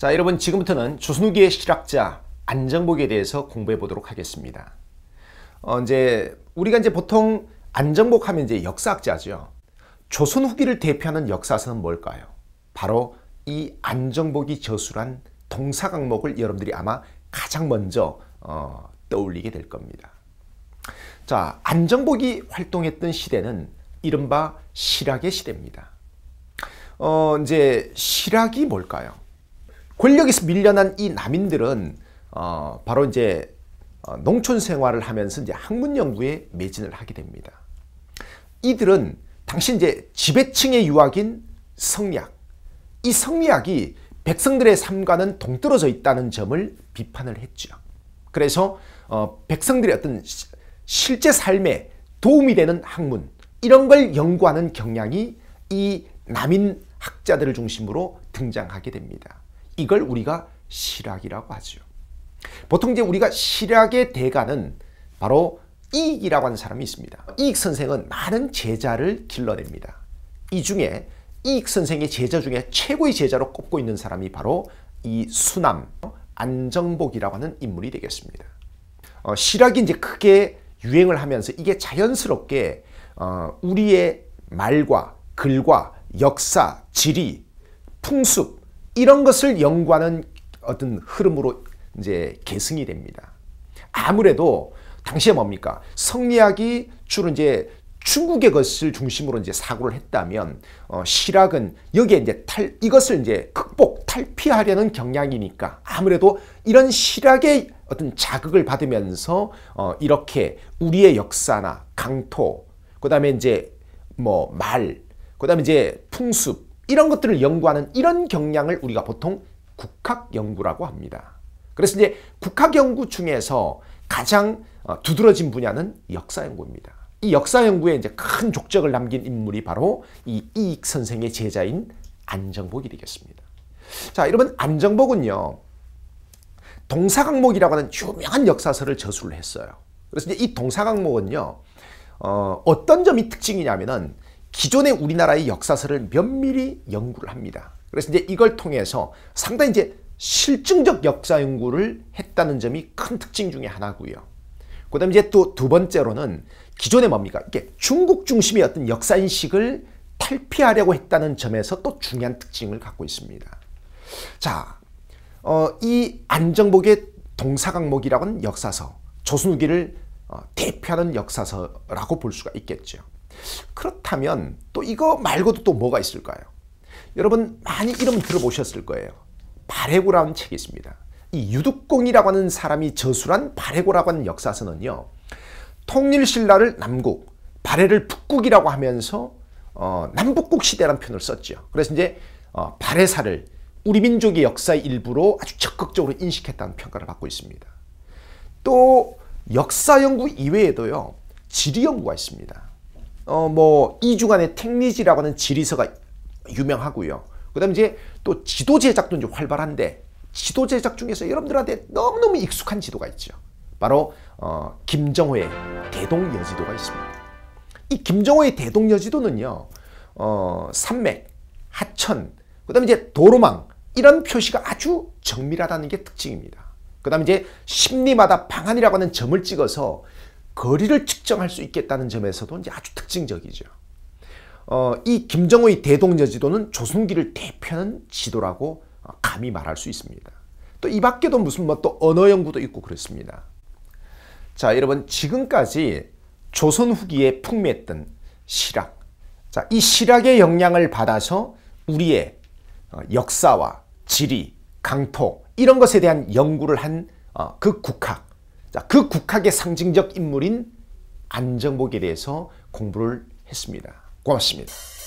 자 여러분 지금부터는 조선후기의 실학자 안정복에 대해서 공부해 보도록 하겠습니다. 어, 이제 우리가 이제 보통 안정복 하면 이제 역사학자죠. 조선 후기를 대표하는 역사서는 뭘까요? 바로 이 안정복이 저술한 동사 강목을 여러분들이 아마 가장 먼저 어, 떠올리게 될 겁니다. 자, 안정복이 활동했던 시대는 이른바 실학의 시대입니다. 어, 이제 실학이 뭘까요? 권력에서 밀려난 이 남인들은 어, 바로 이제 어, 농촌 생활을 하면서 이제 학문 연구에 매진을 하게 됩니다. 이들은 당시 이제 지배층의 유학인 성리학, 이 성리학이 백성들의 삶과는 동떨어져 있다는 점을 비판을 했죠. 그래서 어, 백성들의 어떤 시, 실제 삶에 도움이 되는 학문 이런 걸 연구하는 경향이 이 남인 학자들을 중심으로 등장하게 됩니다. 이걸 우리가 실학이라고 하죠. 보통 이제 우리가 실학의 대가는 바로 이익이라고 하는 사람이 있습니다. 이익 선생은 많은 제자를 길러냅니다. 이 중에 이익 선생의 제자 중에 최고의 제자로 꼽고 있는 사람이 바로 이 수남 안정복이라고 하는 인물이 되겠습니다. 어, 실학이 이제 크게 유행을 하면서 이게 자연스럽게 어, 우리의 말과 글과 역사, 지리, 풍습 이런 것을 연구하는 어떤 흐름으로 이제 계승이 됩니다. 아무래도 당시에 뭡니까? 성리학이 주로 이제 중국의 것을 중심으로 이제 사고를 했다면 어, 실학은 여기에 이제 탈 이것을 이제 극복 탈피하려는 경향이니까 아무래도 이런 실학의 어떤 자극을 받으면서 어, 이렇게 우리의 역사나 강토 그다음에 이제 뭐 말 그다음에 이제 풍습 이런 것들을 연구하는 이런 경향을 우리가 보통 국학 연구라고 합니다. 그래서 이제 국학 연구 중에서 가장 어, 두드러진 분야는 역사 연구입니다. 이 역사 연구에 이제 큰 족적을 남긴 인물이 바로 이 이익 선생의 제자인 안정복이 되겠습니다. 자, 여러분 안정복은요. 동사강목이라고 하는 유명한 역사서를 저술을 했어요. 그래서 이제 이 동사강목은요. 어, 어떤 점이 특징이냐면은 기존의 우리나라의 역사서를 면밀히 연구를 합니다. 그래서 이제 이걸 통해서 상당히 이제 실증적 역사 연구를 했다는 점이 큰 특징 중의 하나고요. 그다음 이제 또 두 번째로는 기존에 뭡니까 이게 중국 중심의 어떤 역사 인식을 탈피하려고 했다는 점에서 또 중요한 특징을 갖고 있습니다. 자, 어, 이 안정복의 동사강목이라고는 역사서, 조순우기를 어, 대표하는 역사서라고 볼 수가 있겠죠. 그렇다면 또 이거 말고도 또 뭐가 있을까요? 여러분 많이 이름 들어보셨을 거예요. 바레고라는 책이 있습니다. 이 유두공이라고 하는 사람이 저술한 바레고라고 하는 역사서는요. 통일신라를 남국, 발해를 북국이라고 하면서 어, 남북국 시대라는 표현을 썼죠. 그래서 이제 어, 발해사를 우리 민족의 역사의 일부로 아주 적극적으로 인식했다는 평가를 받고 있습니다. 또 역사 연구 이외에도요. 지리 연구가 있습니다. 어, 뭐, 2주간의 택리지라고 하는 지리서가 유명하고요. 그 다음에 이제 또 지도 제작도 이제 활발한데, 지도 제작 중에서 여러분들한테 너무너무 익숙한 지도가 있죠. 바로, 어, 김정호의 대동여지도가 있습니다. 이 김정호의 대동여지도는요, 어, 산맥, 하천, 그 다음에 이제 도로망, 이런 표시가 아주 정밀하다는 게 특징입니다. 그 다음에 이제 심리마다 방안이라고 하는 점을 찍어서 거리를 측정할 수 있겠다는 점에서도 이제 아주 특징적이죠. 어, 이 김정의 대동여 지도는 조승기를 대표하는 지도라고 어, 감히 말할 수 있습니다. 또 이 밖에도 무슨 뭐 또 언어 연구도 있고 그렇습니다. 자, 여러분 지금까지 조선 후기에 풍미했던 실학. 자, 이 실학의 영향을 받아서 우리의 어, 역사와 지리, 강토 이런 것에 대한 연구를 한그 어, 국학 자, 그 국학의 상징적 인물인 안정복에 대해서 공부를 했습니다. 고맙습니다.